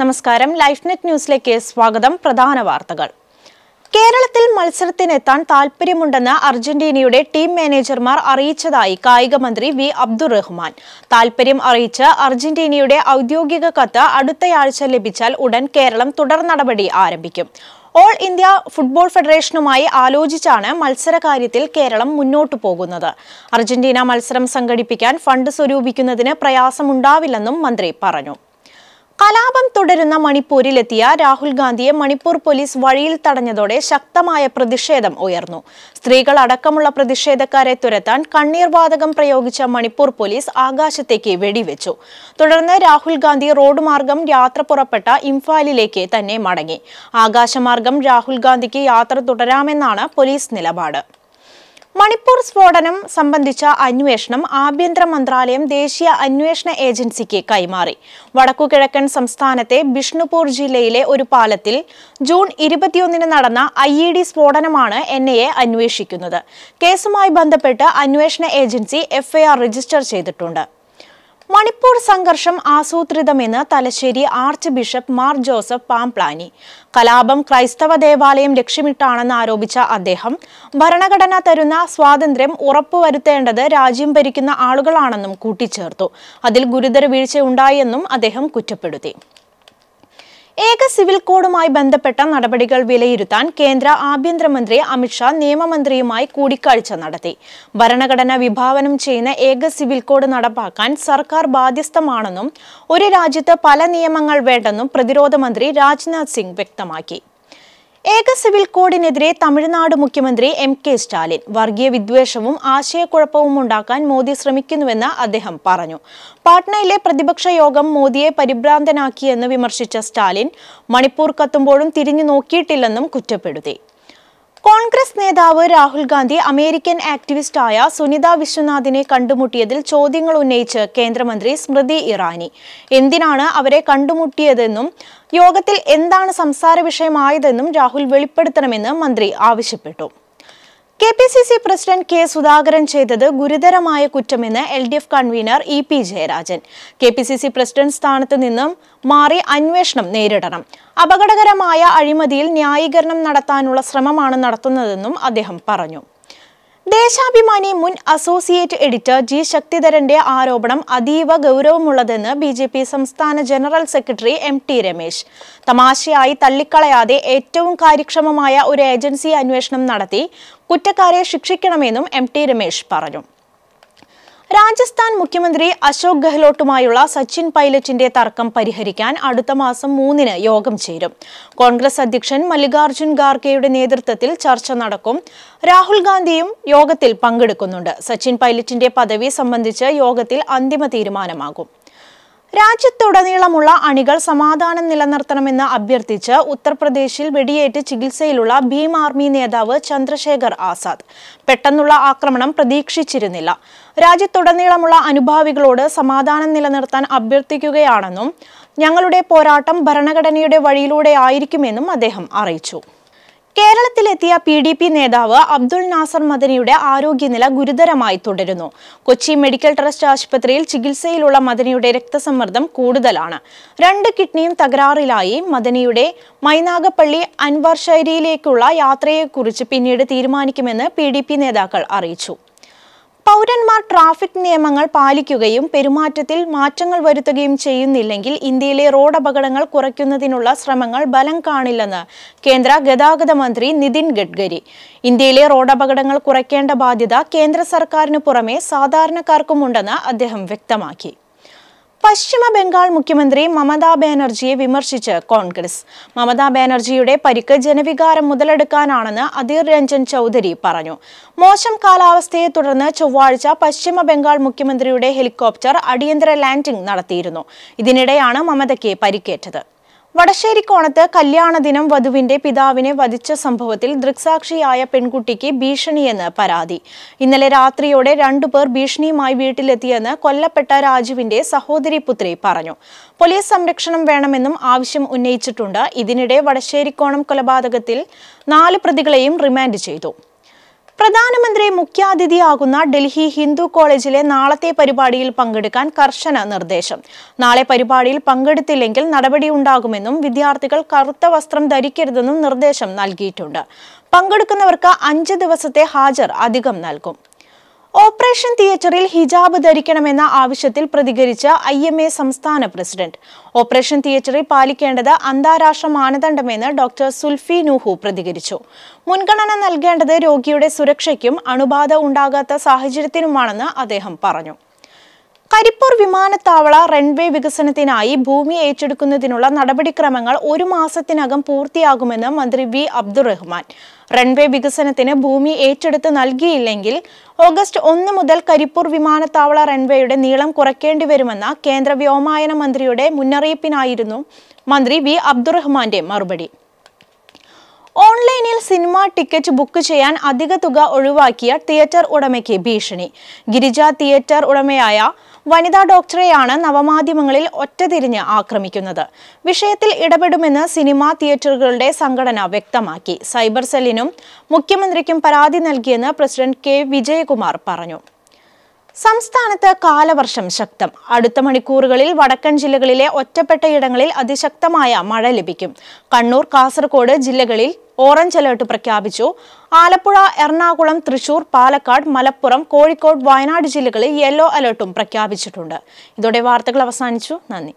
നമസ്കാരം life net ന്യൂസിലേക്ക് സ്വാഗതം പ്രധാന വാർത്തകൾ കേരളത്തിൽ മത്സരത്തിനെത്താൻ താൽപ്പര്യമുണ്ടെന്ന് അർജന്റീനയുടെ ടീം മാനേജർമാർ അറിയിച്ചതായി കായിക മന്ത്രി വി അബ്ദുറഹ്മാൻ താൽപര്യം അറിയിച്ച് അർജന്റീനയുടെ ഔദ്യോഗിക കത്ത് അടുത്തയാഴ്ച ലഭിച്ചാൽ ഉടൻ കേരളം തുടർ നടപടി ആരംഭിക്കും ഓൾ ഇന്ത്യ ഫുട്ബോൾ ഫെഡറേഷനുമായി ആലോചിച്ചാണ് മത്സര കാര്യത്തിൽ കേരളം മുന്നോട്ടു പോകുന്നത് അർജന്റീന മത്സരം സംഘടിപ്പിക്കാൻ ഫണ്ട് സ്വരൂപിക്കുന്നതിന് പ്രയാസമുണ്ടാവില്ലെന്നും മന്ത്രി പറഞ്ഞു കലാപം തുടരുന്ന മണിപ്പൂരിലെത്തിയ രാഹുൽ ഗാന്ധിയെ മണിപ്പൂർ പോലീസ് വഴിയിൽ തടഞ്ഞതോടെ ശക്തമായ പ്രതിഷേധം ഉയർന്നു സ്ത്രീകൾ അടക്കമുള്ള പ്രതിഷേധക്കാരെ തുരത്താൻ കണ്ണീർ വാതകം പ്രയോഗിച്ച മണിപ്പൂർ പോലീസ് ആകാശത്തേക്ക് വെടിവെച്ചു തുടർന്ന് രാഹുൽ ഗാന്ധി റോഡ് മാർഗം യാത്ര പുറപ്പെട്ട ഇംഫാലിലേക്ക് തന്നെ മടങ്ങി ആകാശമാർഗം രാഹുൽ ഗാന്ധിക്ക് യാത്ര തുടരാമെന്നാണ് പോലീസ് നിലപാട് മണിപ്പൂർ സ്ഫോടനം സംബന്ധിച്ച അന്വേഷണം ആഭ്യന്തര മന്ത്രാലയം ദേശീയ അന്വേഷണ ഏജൻസിക്ക് കൈമാറി വടക്കുകിഴക്കൻ സംസ്ഥാനത്തെ ബിഷ്ണുപൂർ ജില്ലയിലെ ഒരു പാലത്തിൽ ജൂൺ ഇരുപത്തിയൊന്നിന് നടന്ന ഐ ഇ ഡി സ്ഫോടനമാണ് എൻ ഐ എ അന്വേഷിക്കുന്നത് കേസുമായി ബന്ധപ്പെട്ട് അന്വേഷണ ഏജൻസി എഫ്ഐആർ രജിസ്റ്റർ ചെയ്തിട്ടുണ്ട് മണിപ്പൂർ സംഘർഷം ആസൂത്രിതമെന്ന് Thalassery archbishop Mar Joseph Pamplany കലാപം ക്രൈസ്തവ ദേവാലയം ലക്ഷ്യമിട്ടാണെന്ന് ആരോപിച്ച അദ്ദേഹം ഭരണഘടന തരുന്ന സ്വാതന്ത്ര്യം ഉറപ്പുവരുത്തേണ്ടത് രാജ്യം ഭരിക്കുന്ന ആളുകളാണെന്നും കൂട്ടിച്ചേർത്തു അതിൽ ഗുരുതര വീഴ്ച ഉണ്ടായെന്നും അദ്ദേഹം കുറ്റപ്പെടുത്തി ഏക സിവിൽ കോഡുമായി ബന്ധപ്പെട്ട നടപടികൾ വിലയിരുത്താൻ കേന്ദ്ര ആഭ്യന്തരമന്ത്രി അമിത്ഷാ നിയമമന്ത്രിയുമായി കൂടിക്കാഴ്ച നടത്തി ഭരണഘടന വിഭാവനം ചെയ്യുന്ന ഏക സിവിൽ കോഡ് നടപ്പാക്കാൻ സർക്കാർ ബാധ്യസ്ഥമാണെന്നും ഒരു രാജ്യത്ത് പല നിയമങ്ങൾ വേണ്ടെന്നും പ്രതിരോധ മന്ത്രി രാജ്നാഥ് സിംഗ് വ്യക്തമാക്കി ഏക സിവിൽ കോഡിനെതിരെ തമിഴ്നാട് മുഖ്യമന്ത്രി എം കെ സ്റ്റാലിൻ വർഗീയ വിദ്വേഷവും ആശയക്കുഴപ്പവും ഉണ്ടാക്കാൻ മോദി ശ്രമിക്കുന്നുവെന്ന് അദ്ദേഹം പറഞ്ഞു പാട്നയിലെ പ്രതിപക്ഷ യോഗം മോദിയെ പരിഭ്രാന്തനാക്കിയെന്ന് വിമർശിച്ച സ്റ്റാലിൻ മണിപ്പൂർ കത്തുമ്പോഴും തിരിഞ്ഞു നോക്കിയിട്ടില്ലെന്നും കുറ്റപ്പെടുത്തി കോൺഗ്രസ് നേതാവ് രാഹുൽ ഗാന്ധി അമേരിക്കൻ ആക്ടിവിസ്റ്റായ സുനിത വിശ്വനാഥിനെ കണ്ടുമുട്ടിയതിൽ ചോദ്യങ്ങൾ ഉന്നയിച്ച് കേന്ദ്രമന്ത്രി സ്മൃതി ഇറാനി എന്തിനാണ് അവരെ കണ്ടുമുട്ടിയതെന്നും യോഗത്തിൽ എന്താണ് സംസാര വിഷയമായതെന്നും രാഹുൽ വെളിപ്പെടുത്തണമെന്ന് മന്ത്രി ആവശ്യപ്പെട്ടു K P C C president K Sudhakaran ചെയ്തത് ഗുരുതരമായ കുറ്റമെന്ന് L D F convener E P Jayarajan K P C C president സ്ഥാനത്ത് നിന്നും മാറി അന്വേഷണം നേരിടണം അപകടകരമായ അഴിമതിയിൽ ന്യായീകരണം നടത്താനുള്ള ശ്രമമാണ് നടത്തുന്നതെന്നും അദ്ദേഹം പറഞ്ഞു ദേശാഭിമാനി മുൻ അസോസിയേറ്റ് എഡിറ്റർ ജി ശക്തിധരന്റെ ആരോപണം അതീവ ഗൗരവമുള്ളതെന്ന് ബി ജെ പി സംസ്ഥാന general secretary M T Ramesh തമാശയായി തള്ളിക്കളയാതെ ഏറ്റവും കാര്യക്ഷമമായ ഒരു ഏജൻസി അന്വേഷണം നടത്തി കുറ്റക്കാരെ ശിക്ഷിക്കണമെന്നും എം ടി രമേശ് പറഞ്ഞു രാജസ്ഥാൻ മുഖ്യമന്ത്രി അശോക് ഗെഹ്ലോട്ടുമായുള്ള സച്ചിൻ പൈലറ്റിന്റെ തർക്കം പരിഹരിക്കാൻ അടുത്ത മാസം മൂന്നിന് യോഗം ചേരും കോൺഗ്രസ് അധ്യക്ഷൻ മല്ലികാർജുൻ ഖാർഗെയുടെ നേതൃത്വത്തിൽ ചർച്ച നടക്കും രാഹുൽ ഗാന്ധിയും യോഗത്തിൽ പങ്കെടുക്കുന്നുണ്ട് സച്ചിൻ പൈലറ്റിന്റെ പദവി സംബന്ധിച്ച് യോഗത്തിൽ അന്തിമ തീരുമാനമാകും രാജ്യത്തുടനീളമുള്ള അണികൾ സമാധാനം നിലനിർത്തണമെന്ന് അഭ്യർത്ഥിച്ച് ഉത്തർപ്രദേശിൽ വെടിയേറ്റ് ചികിത്സയിലുള്ള ഭീം ആർമി നേതാവ് ചന്ദ്രശേഖർ ആസാദ് പെട്ടെന്നുള്ള ആക്രമണം പ്രതീക്ഷിച്ചിരുന്നില്ല രാജ്യത്തുടനീളമുള്ള അനുഭാവികളോട് സമാധാനം നിലനിർത്താൻ അഭ്യർത്ഥിക്കുകയാണെന്നും ഞങ്ങളുടെ പോരാട്ടം ഭരണഘടനയുടെ വഴിയിലൂടെ ആയിരിക്കുമെന്നും അദ്ദേഹം അറിയിച്ചു കേരളത്തിലെത്തിയ പി ഡി പി നേതാവ് അബ്ദുൾ നാസർ മദനിയുടെ ആരോഗ്യനില ഗുരുതരമായി തുടരുന്നു കൊച്ചി മെഡിക്കൽ ട്രസ്റ്റ് ആശുപത്രിയിൽ ചികിത്സയിലുള്ള മദനിയുടെ രക്തസമ്മർദ്ദം കൂടുതലാണ് രണ്ട് കിഡ്നിയും തകരാറിലായി മദനിയുടെ മൈനാഗപ്പള്ളി അൻവാർശൈരിയിലേക്കുള്ള യാത്രയെക്കുറിച്ച് പിന്നീട് തീരുമാനിക്കുമെന്ന് പി നേതാക്കൾ അറിയിച്ചു പൗരന്മാർ ട്രാഫിക് നിയമങ്ങൾ പാലിക്കുകയും പെരുമാറ്റത്തിൽ മാറ്റങ്ങൾ വരുത്തുകയും ചെയ്യുന്നില്ലെങ്കിൽ ഇന്ത്യയിലെ റോഡ് അപകടങ്ങൾ കുറയ്ക്കുന്നതിനുള്ള ശ്രമങ്ങൾ ബലം കാണില്ലെന്ന് കേന്ദ്ര ഗതാഗത മന്ത്രി നിതിൻ ഗഡ്കരി ഇന്ത്യയിലെ റോഡ് അപകടങ്ങൾ കുറയ്ക്കേണ്ട ബാധ്യത കേന്ദ്ര സർക്കാരിന് പുറമെ സാധാരണക്കാർക്കുമുണ്ടെന്ന് അദ്ദേഹം വ്യക്തമാക്കി പശ്ചിമ ബംഗാൾ മുഖ്യമന്ത്രി മമതാ ബാനർജിയെ വിമർശിച്ച് കോൺഗ്രസ് മമതാ ബാനർജിയുടെ പരിക്ക് ജനവികാരം മുതലെടുക്കാനാണെന്ന് അധീർ രഞ്ജൻ ചൗധരി പറഞ്ഞു മോശം കാലാവസ്ഥയെ തുടർന്ന് ചൊവ്വാഴ്ച പശ്ചിമ ബംഗാൾ മുഖ്യമന്ത്രിയുടെ ഹെലികോപ്റ്റർ അടിയന്തര ലാൻഡിംഗ് നടത്തിയിരുന്നു ഇതിനിടെയാണ് മമതയ്ക്ക് പരിക്കേറ്റത് വടശ്ശേരിക്കോണത്ത് കല്യാണ ദിനം വധുവിന്റെ പിതാവിനെ വധിച്ച സംഭവത്തിൽ ദൃക്സാക്ഷിയായ പെൺകുട്ടിക്ക് ഭീഷണിയെന്ന് പരാതി ഇന്നലെ രാത്രിയോടെ രണ്ടുപേർ ഭീഷണിയുമായി വീട്ടിലെത്തിയെന്ന് കൊല്ലപ്പെട്ട രാജുവിന്റെ സഹോദരി പുത്രി പറഞ്ഞു പോലീസ് സംരക്ഷണം വേണമെന്നും ആവശ്യം ഉന്നയിച്ചിട്ടുണ്ട് ഇതിനിടെ വടശ്ശേരിക്കോണം കൊലപാതകത്തിൽ നാല് പ്രതികളെയും റിമാൻഡ് ചെയ്തു പ്രധാനമന്ത്രി മുഖ്യാതിഥിയാകുന്ന ഡൽഹി ഹിന്ദു കോളേജിലെ നാളത്തെ പരിപാടിയിൽ പങ്കെടുക്കാൻ കർശന നിർദ്ദേശം നാളെ പരിപാടിയിൽ പങ്കെടുത്തില്ലെങ്കിൽ നടപടിയുണ്ടാകുമെന്നും വിദ്യാർത്ഥികൾ കറുത്ത വസ്ത്രം ധരിക്കരുതെന്നും നിർദ്ദേശം നൽകിയിട്ടുണ്ട് പങ്കെടുക്കുന്നവർക്ക് അഞ്ച് ദിവസത്തെ ഹാജർ അധികം നൽകും ഓപ്പറേഷൻ തിയേറ്ററിൽ ഹിജാബ് ധരിക്കണമെന്ന ആവശ്യത്തിൽ പ്രതികരിച്ച ഐ എം എ സംസ്ഥാന പ്രസിഡന്റ് ഓപ്പറേഷൻ തിയേറ്ററിൽ പാലിക്കേണ്ടത് അന്താരാഷ്ട്ര മാനദണ്ഡമെന്ന് ഡോക്ടർ സുൽഫി നൂഹു പ്രതികരിച്ചു മുൻഗണന നൽകേണ്ടത് രോഗിയുടെ സുരക്ഷയ്ക്കും അണുബാധ ഉണ്ടാകാത്ത സാഹചര്യത്തിനുമാണെന്ന് അദ്ദേഹം പറഞ്ഞു കരിപ്പൂർ വിമാനത്താവള റൺവേ വികസനത്തിനായി ഭൂമി ഏറ്റെടുക്കുന്നതിനുള്ള നടപടിക്രമങ്ങൾ ഒരു മാസത്തിനകം പൂർത്തിയാകുമെന്ന് മന്ത്രി വി അബ്ദുറഹ്മാൻ റൺവേ വികസനത്തിന് ഭൂമി ഏറ്റെടുത്ത് നൽകിയില്ലെങ്കിൽ ഓഗസ്റ്റ് ഒന്ന് മുതൽ കരിപ്പൂർ വിമാനത്താവള റൺവേയുടെ നീളം കുറയ്ക്കേണ്ടി വരുമെന്ന കേന്ദ്ര വ്യോമയാന മന്ത്രിയുടെ മുന്നറിയിപ്പിനായിരുന്നു മന്ത്രി വി അബ്ദുറഹ്മാന്റെ മറുപടി ഓൺലൈനിൽ സിനിമ ടിക്കറ്റ് ബുക്ക് ചെയ്യാൻ അധിക തുക ഒഴിവാക്കിയ തിയേറ്റർ ഉടമയ്ക്ക് ഭീഷണി ഗിരിജ തിയേറ്റർ ഉടമയായ വനിതാ ഡോക്ടറെയാണ് നവമാധ്യമങ്ങളിൽ ഒറ്റതിരിഞ്ഞ് ആക്രമിക്കുന്നത് വിഷയത്തിൽ ഇടപെടുമെന്ന് സിനിമാ തിയേറ്ററുകളുടെ സംഘടന വ്യക്തമാക്കി സൈബർ സെല്ലിനും മുഖ്യമന്ത്രിക്കും പരാതി നൽകിയെന്ന് പ്രസിഡന്റ് കെ വിജയകുമാർ പറഞ്ഞു സംസ്ഥാനത്ത് കാലവർഷം ശക്തം അടുത്ത മണിക്കൂറുകളിൽ വടക്കൻ ജില്ലകളിലെ ഒറ്റപ്പെട്ടയിടങ്ങളിൽ അതിശക്തമായ മഴ ലഭിക്കും കണ്ണൂർ കാസർഗോഡ് ജില്ലകളിൽ ഓറഞ്ച് അലേർട്ട് പ്രഖ്യാപിച്ചു ആലപ്പുഴ എറണാകുളം തൃശൂർ പാലക്കാട് മലപ്പുറം കോഴിക്കോട് വയനാട് ജില്ലകളിൽ യെല്ലോ അലേർട്ടും പ്രഖ്യാപിച്ചിട്ടുണ്ട് ഇതോടെ വാർത്തകൾ അവസാനിച്ചു നന്ദി